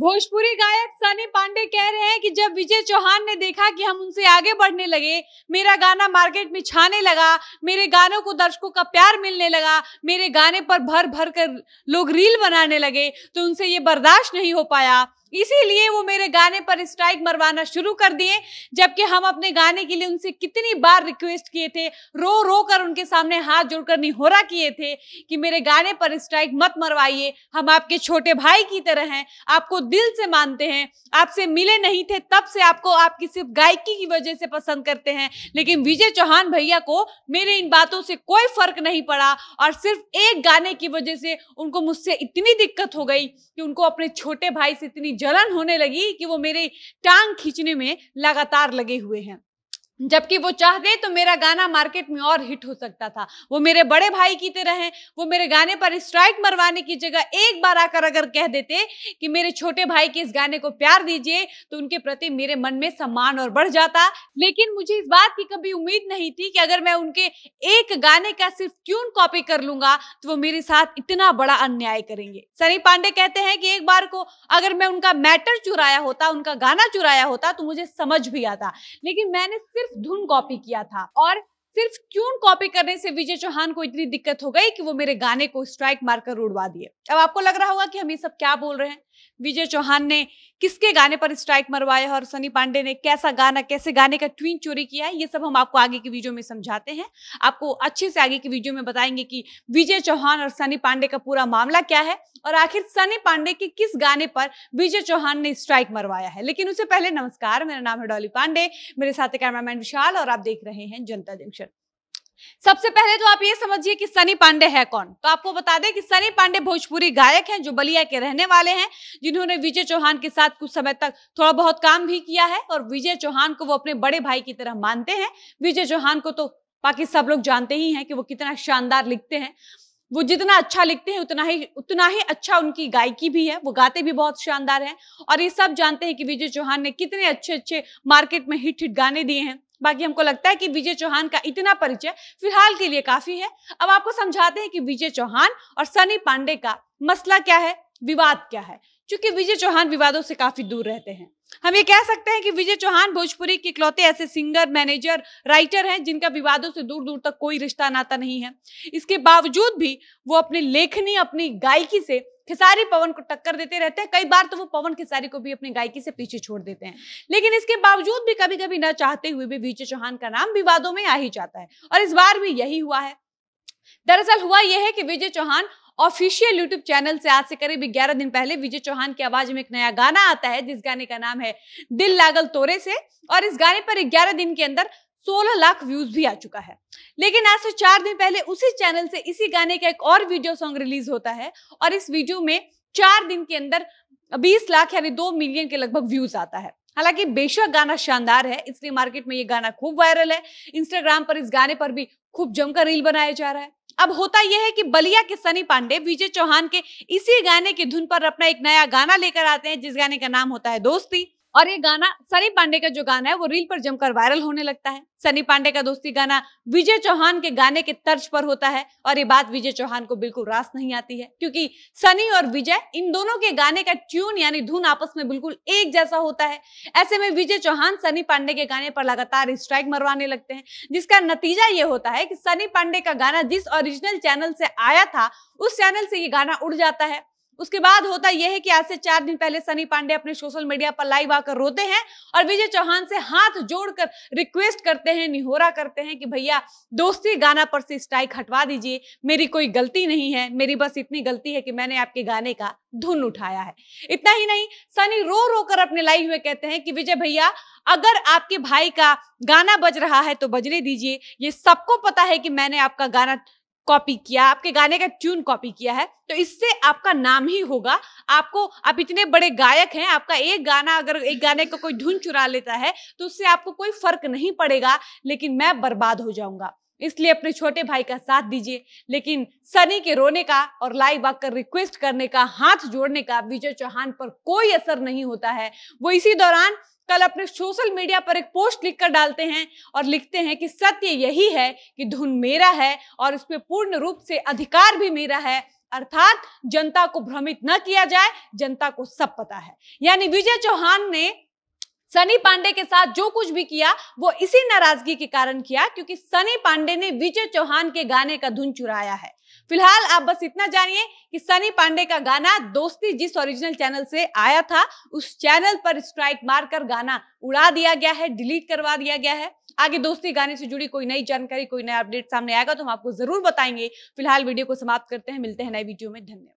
भोजपुरी गायक सनी पांडे कह रहे हैं कि जब विजय चौहान ने देखा कि हम उनसे आगे बढ़ने लगे मेरा गाना मार्केट में छाने लगा मेरे गानों को दर्शकों का प्यार मिलने लगा मेरे गाने पर भर भर कर लोग रील बनाने लगे तो उनसे ये बर्दाश्त नहीं हो पाया इसीलिए वो मेरे गाने पर स्ट्राइक मरवाना शुरू कर दिए जबकि हम अपने गाने के लिए उनसे कितनी बार रिक्वेस्ट किए थे रो रो कर उनके सामने हाथ जोड़कर निहोरा किए थे कि मेरे गाने पर स्ट्राइक मत मरवाइए हम आपके छोटे भाई की तरह हैं आपको दिल से मानते हैं आपसे मिले नहीं थे तब से आपको आपकी सिर्फ गायकी की वजह से पसंद करते हैं लेकिन विजय चौहान भैया को मेरे इन बातों से कोई फर्क नहीं पड़ा और सिर्फ एक गाने की वजह से उनको मुझसे इतनी दिक्कत हो गई कि उनको अपने छोटे भाई से इतनी जलन होने लगी कि वो मेरे टांग खींचने में लगातार लगे हुए हैं जबकि वो चाहते तो मेरा गाना मार्केट में और हिट हो सकता था वो मेरे बड़े भाई की तरह हैं वो मेरे गाने पर स्ट्राइक मरवाने की जगह एक बार आकर अगर कह देते कि मेरे छोटे भाई के इस गाने को प्यार दीजिए तो उनके प्रति मेरे मन में सम्मान और बढ़ जाता लेकिन मुझे इस बात की कभी उम्मीद नहीं थी कि अगर मैं उनके एक गाने का सिर्फ क्यून कॉपी कर लूंगा तो वो मेरे साथ इतना बड़ा अन्याय करेंगे सनी पांडे कहते हैं कि एक बार को अगर मैं उनका मैटर चुराया होता उनका गाना चुराया होता तो मुझे समझ भी आता लेकिन मैंने सिर्फ सिर्फ धुन कॉपी किया था और सिर्फ ट्यून कॉपी करने से विजय चौहान को इतनी दिक्कत हो गई कि वो मेरे गाने को स्ट्राइक मारकर उड़वा दिए अब आपको लग रहा होगा कि हम ये सब क्या बोल रहे हैं विजय चौहान ने किसके गाने पर स्ट्राइक मरवाया और सनी पांडे ने कैसा गाना कैसे गाने का ट्वीन चोरी किया है ये सब हम आपको आगे की वीडियो में समझाते हैं आपको अच्छे से आगे की वीडियो में बताएंगे कि विजय चौहान और सनी पांडे का पूरा मामला क्या है और आखिर सनी पांडे के किस गाने पर विजय चौहान ने स्ट्राइक मरवाया है लेकिन उससे पहले नमस्कार मेरा नाम है डॉली पांडे मेरे साथ कैमरामैन विशाल और आप देख रहे हैं जनता जंक्शन सबसे पहले तो आप ये समझिए कि सनी पांडे है कौन तो आपको बता दें कि सनी पांडे भोजपुरी गायक हैं जो बलिया के रहने वाले हैं जिन्होंने विजय चौहान के साथ कुछ समय तक थोड़ा बहुत काम भी किया है और विजय चौहान को वो अपने बड़े भाई की तरह मानते हैं विजय चौहान को तो बाकी सब लोग जानते ही हैं कि वो कितना शानदार लिखते हैं वो जितना अच्छा लिखते हैं उतना ही उतना ही अच्छा उनकी गायकी भी है वो गाते भी बहुत शानदार हैं और ये सब जानते हैं कि विजय चौहान ने कितने अच्छे अच्छे मार्केट में हिट हिट गाने दिए हैं बाकी हमको लगता है कि विजय चौहान का इतना परिचय फिलहाल के लिए काफी है अब आपको समझाते हैं कि विजय चौहान और सनी पांडे का मसला क्या है विवाद क्या है क्योंकि विजय चौहान विवादों से काफी दूर रहते हैं हम ये कह सकते हैं कि विजय चौहान भोजपुरी के इकलौते ऐसे सिंगर मैनेजर राइटर हैं जिनका विवादों से दूर दूर तक कोई रिश्ता नाता नहीं है इसके बावजूद भी वो अपनी लेखनी अपनी गायकी से खिसारी पवन को टक्कर देते रहते हैं कई बार तो वो पवन खिसारी को भी अपनी गायकी से पीछे छोड़ देते हैं लेकिन इसके बावजूद भी कभी कभी न चाहते हुए भी विजय चौहान का नाम विवादों में आ ही जाता है और इस बार भी यही हुआ है दरअसल हुआ यह है कि Vijay Chauhan official YouTube channel से आज से करीब ग्यारह दिन पहले विजय चौहान की आवाज में एक नया गाना आता है जिस गाने का नाम है दिल लागल तोरे से और इस गाने पर ग्यारह दिन के अंदर 16 लाख व्यूज भी आ चुका है लेकिन आज से चार दिन पहले उसी चैनल से इसी गाने का एक और वीडियो सॉन्ग रिलीज होता है और इस वीडियो में चार दिन के अंदर 20 लाख यानी दो मिलियन के लगभग व्यूज आता है हालांकि बेशक गाना शानदार है इसलिए मार्केट में ये गाना खूब वायरल है इंस्टाग्राम पर इस गाने पर भी खूब जमकर रील बनाया जा रहा है अब होता यह है कि बलिया के सनी पांडे विजय चौहान के इसी गाने की धुन पर अपना एक नया गाना लेकर आते हैं जिस गाने का नाम होता है दोस्ती और ये गाना सनी पांडे का जो गाना है वो रील पर जमकर वायरल होने लगता है सनी पांडे का दोस्ती गाना विजय चौहान के गाने के तर्ज पर होता है और ये बात विजय चौहान को बिल्कुल रास नहीं आती है क्योंकि सनी और विजय इन दोनों के गाने का ट्यून यानी धुन आपस में बिल्कुल एक जैसा होता है ऐसे में विजय चौहान सनी पांडे के गाने पर लगातार स्ट्राइक मरवाने लगते हैं जिसका नतीजा ये होता है कि सनी पांडे का गाना जिस ओरिजिनल चैनल से आया था उस चैनल से ये गाना उड़ जाता है उसके बाद होता यह है कि आज से चार दिन पहले सनी पांडे अपने सोशल मीडिया पर लाइव आकर रोते हैं और विजय चौहान से हाथ जोड़कर रिक्वेस्ट करते हैं निहोरा करते हैं कि भैया दोस्ती गाना पर से स्ट्राइक हटवा दीजिए मेरी कोई गलती नहीं है मेरी बस इतनी गलती है कि मैंने आपके गाने का धुन उठाया है इतना ही नहीं सनी रो रो कर अपने लाइव में कहते हैं कि विजय भैया अगर आपके भाई का गाना बज रहा है तो बजने दीजिए ये सबको पता है कि मैंने आपका गाना कॉपी किया आपके गाने का ट्यून कॉपी किया है तो इससे आपका नाम ही होगा आपको आप इतने बड़े गायक हैं आपका एक गाना अगर एक गाने का को कोई धुन चुरा लेता है तो उससे आपको कोई फर्क नहीं पड़ेगा लेकिन मैं बर्बाद हो जाऊंगा इसलिए अपने छोटे भाई का साथ दीजिए लेकिन सनी के रोने का और लाइव आकर रिक्वेस्ट करने का हाथ जोड़ने का विजय चौहान पर कोई असर नहीं होता है वो इसी दौरान कल अपने सोशल मीडिया पर एक पोस्ट लिखकर डालते हैं और लिखते हैं कि सत्य यही है कि धुन मेरा है और इस पर पूर्ण रूप से अधिकार भी मेरा है अर्थात जनता को भ्रमित न किया जाए जनता को सब पता है यानी विजय चौहान ने सनी पांडे के साथ जो कुछ भी किया वो इसी नाराजगी के कारण किया क्योंकि सनी पांडे ने विजय चौहान के गाने का धुन चुराया है फिलहाल आप बस इतना जानिए कि सनी पांडे का गाना दोस्ती जिस ओरिजिनल चैनल से आया था उस चैनल पर स्ट्राइक मारकर गाना उड़ा दिया गया है डिलीट करवा दिया गया है आगे दोस्ती गाने से जुड़ी कोई नई जानकारी कोई नया अपडेट सामने आएगा तो हम आपको जरूर बताएंगे फिलहाल वीडियो को समाप्त करते हैं मिलते हैं नए वीडियो में धन्यवाद